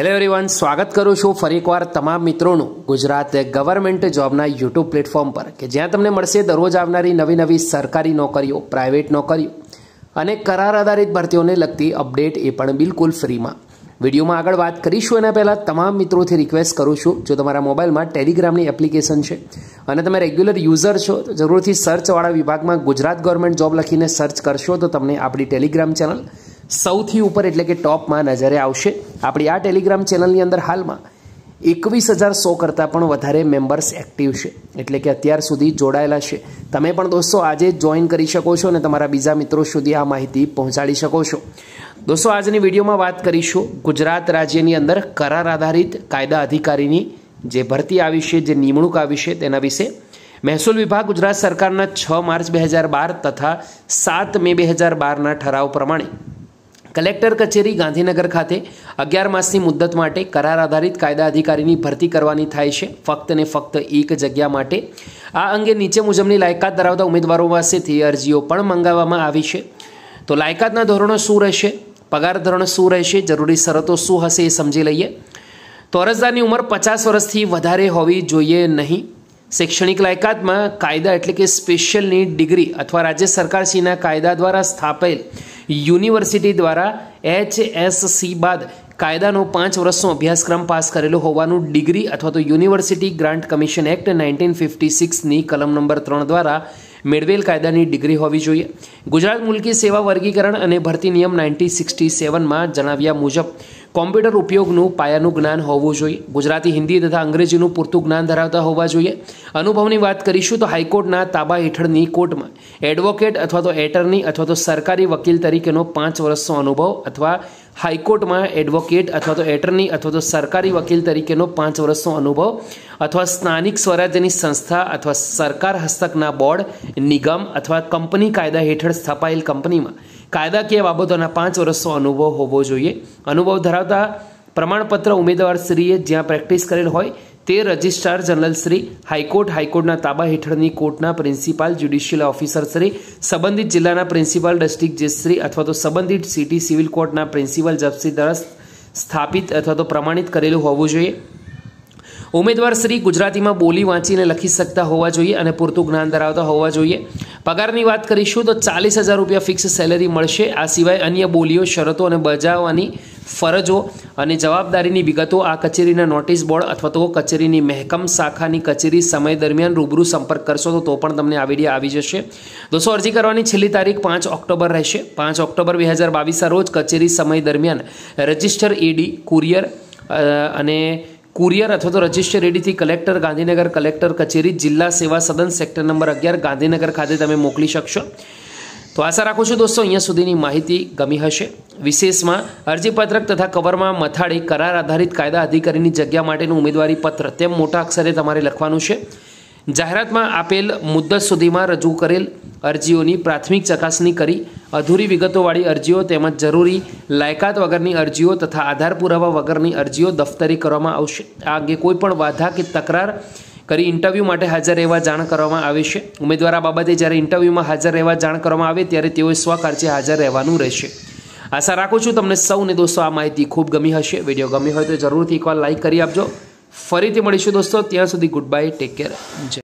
hello everyone સ્વાગત કરું છું ફરી એકવાર તમામ મિત્રોનું ગુજરાત ગવર્મેન્ટ જોબના યુટ્યુબ પ્લેટફોર્મ પર કે જ્યાં તમને મળશે દરરોજ આવનારી નવી નવી સરકારી નોકરીઓ પ્રાઇવેટ નોકરીઓ અને કરાર આધારિત ભરતીઓને લગતી અપડેટ એ પણ બિલકુલ ફ્રીમાં વિડીયોમાં આગળ વાત કરીશું એના પહેલાં તમામ મિત્રોથી રિક્વેસ્ટ કરું છું જો તમારા મોબાઈલમાં ટેલિગ્રામની એપ્લિકેશન છે અને તમે રેગ્યુલર યુઝર છો તો જરૂરથી સર્ચવાળા વિભાગમાં ગુજરાત ગવર્મેન્ટ જોબ લખીને સર્ચ કરશો તો તમને આપણી ટેલિગ્રામ ચેનલ સૌથી ઉપર એટલે કે ટોપમાં નજરે આવશે આપણી આ ટેલિગ્રામ ચેનલની અંદર હાલમાં એકવીસ હજાર સો કરતાં પણ વધારે મેમ્બર્સ એક્ટિવ છે એટલે કે અત્યાર સુધી જોડાયેલા છે તમે પણ દોસ્તો આજે જોઈન કરી શકો છો અને તમારા બીજા મિત્રો સુધી આ માહિતી પહોંચાડી શકો છો દોસ્તો આજની વિડીયોમાં વાત કરીશું ગુજરાત રાજ્યની અંદર કરાર આધારિત કાયદા અધિકારીની જે ભરતી આવી છે જે નિમણૂક આવી છે તેના વિશે મહેસૂલ વિભાગ ગુજરાત સરકારના છ માર્ચ બે હજાર બાર તથા સાત મે બે હજાર બારના ઠરાવ પ્રમાણે કલેક્ટર કચેરી ગાંધીનગર ખાતે અગિયાર માસની મુદ્દત માટે કરાર આધારિત કાયદા અધિકારીની ભરતી કરવાની થાય છે ફક્ત ને ફક્ત એક જગ્યા માટે આ અંગે નીચે મુજબની લાયકાત ધરાવતા ઉમેદવારો પાસેથી અરજીઓ પણ મંગાવવામાં આવી છે તો લાયકાતના ધોરણો શું રહેશે પગાર ધોરણ શું રહેશે જરૂરી શરતો શું હશે એ સમજી લઈએ તો અરજદારની ઉંમર પચાસ વર્ષથી વધારે હોવી જોઈએ નહીં શૈક્ષણિક લાયકાતમાં કાયદા એટલે કે સ્પેશિયલની ડિગ્રી અથવા રાજ્ય સરકારશ્રીના કાયદા દ્વારા સ્થાપેલ યુનિવર્સિટી દ્વારા એચ એસ સી બાદ કાયદાનો પાંચ વર્ષનો અભ્યાસક્રમ પાસ કરેલો હોવાનું ડિગ્રી અથવા તો university grant commission act nineteen fifty સિક્સની કલમ નંબર ત્રણ દ્વારા મેળવેલ કાયદાની ડિગ્રી હોવી જોઈએ ગુજરાત મુલકી સેવા વર્ગીકરણ અને ભરતી નિયમ નાઇન્ટીન સિક્સટી સેવનમાં જણાવ્યા મુજબ કોમ્પ્યુટર ઉપયોગનું પાયાનું જ્ઞાન હોવું જોઈએ ગુજરાતી હિન્દી તથા અંગ્રેજીનું પૂરતું જ્ઞાન ધરાવતા હોવા જોઈએ અનુભવની વાત કરીશું તો હાઈકોર્ટના તાબા હેઠળની કોર્ટમાં એડવોકેટ અથવા તો એટર્ની અથવા તો સરકારી વકીલ તરીકેનો પાંચ વર્ષનો અનુભવ અથવા હાઈકોર્ટમાં એડવોકેટ અથવા તો એટર્ની અથવા તો સરકારી વકીલ તરીકેનો પાંચ વર્ષનો અનુભવ અથવા સ્થાનિક સ્વરાજ્યની સંસ્થા અથવા સરકાર હસ્તકના બોર્ડ નિગમ અથવા કંપની કાયદા હેઠળ સ્થપાયેલ કંપનીમાં કાયદાકીય બાબતોના પાંચ વર્ષનો અનુભવ હોવો જોઈએ અનુભવ ધરાવતા પ્રમાણપત્ર ઉમેદવારશ્રીએ જ્યાં પ્રેક્ટિસ કરેલ હોય તે રજિસ્ટ્રાર જનરલ શ્રી હાઈકોર્ટ હાઈકોર્ટના તાબા હેઠળની કોર્ટના પ્રિન્સિપાલ જ્યુડિશિયલ ઓફિસર શ્રી સંબંધિત જિલ્લાના પ્રિન્સિપાલ ડિસ્ટ્રિક્ટ જજશ્રી અથવા તો સંબંધિત સિટી સિવિલ કોર્ટના પ્રિન્સિપાલ જજશ્રી દ્વારા સ્થાપિત અથવા તો પ્રમાણિત કરેલું હોવું જોઈએ ઉમેદવાર શ્રી ગુજરાતીમાં બોલી વાંચીને લખી શકતા હોવા જોઈએ અને પૂરતું જ્ઞાન ધરાવતા હોવા જોઈએ પગારની વાત કરીશું તો ચાલીસ હજાર રૂપિયા ફિક્સ સેલેરી મળશે આ સિવાય અન્ય બોલીઓ શરતો અને બજાવવાની ફરજો અને જવાબદારીની વિગતો આ કચેરીના નોટિસ બોર્ડ અથવા તો કચેરીની મહેકમ શાખાની કચેરી સમય દરમિયાન રૂબરૂ સંપર્ક કરશો તો તો પણ તમને આ વિડીયો આવી જશે દોસ્તો અરજી કરવાની છેલ્લી તારીખ પાંચ ઓક્ટોબર રહેશે પાંચ ઓક્ટોબર બે હજાર બાવીસના રોજ કચેરી સમય દરમિયાન રજિસ્ટર એડી કુરિયર અને કુરિયર અથવા તો રજિસ્ટર રેડીથી કલેક્ટર ગાંધીનગર કલેક્ટર કચેરી જિલ્લા સેવા સદન સેક્ટર નંબર અગિયાર ગાંધીનગર ખાતે તમે મોકલી શકશો તો આશા રાખું છું દોસ્તો અહીંયા સુધીની માહિતી ગમી હશે વિશેષમાં અરજીપત્રક તથા કવરમાં મથાળી કરાર આધારિત કાયદા અધિકારીની જગ્યા માટેનું ઉમેદવારી પત્ર તેમ મોટા અક્ષરે તમારે લખવાનું છે જાહેરાતમાં આપેલ મુદ્દત સુધીમાં રજૂ કરેલ અરજીઓની પ્રાથમિક ચકાસણી કરી અધૂરી વિગતોવાળી અરજીઓ તેમજ જરૂરી લાયકાત વગરની અરજીઓ તથા આધાર પુરાવા વગરની અરજીઓ દફતરી કરવામાં આવશે આ અંગે કોઈપણ વાધા કે તકરાર કરી ઇન્ટરવ્યૂ માટે હાજર રહેવા જાણ કરવામાં આવે છે ઉમેદવાર બાબતે જ્યારે ઇન્ટરવ્યૂમાં હાજર રહેવા જાણ કરવામાં આવે ત્યારે તેઓએ સ્વખર્ચે હાજર રહેવાનું રહેશે આશા રાખું છું તમને સૌને દોસ્તો આ માહિતી ખૂબ ગમી હશે વિડીયો ગમી હોય તો જરૂરથી એકવાર લાઇક કરી આપજો ફરીથી મળીશું દોસ્તો ત્યાં સુધી ગુડ બાય ટેક કેર જય